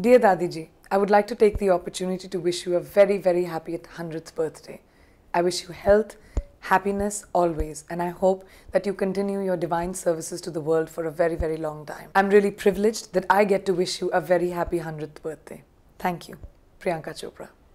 Dear Dadiji, I would like to take the opportunity to wish you a very, very happy 100th birthday. I wish you health, happiness always, and I hope that you continue your divine services to the world for a very, very long time. I'm really privileged that I get to wish you a very happy 100th birthday. Thank you. Priyanka Chopra.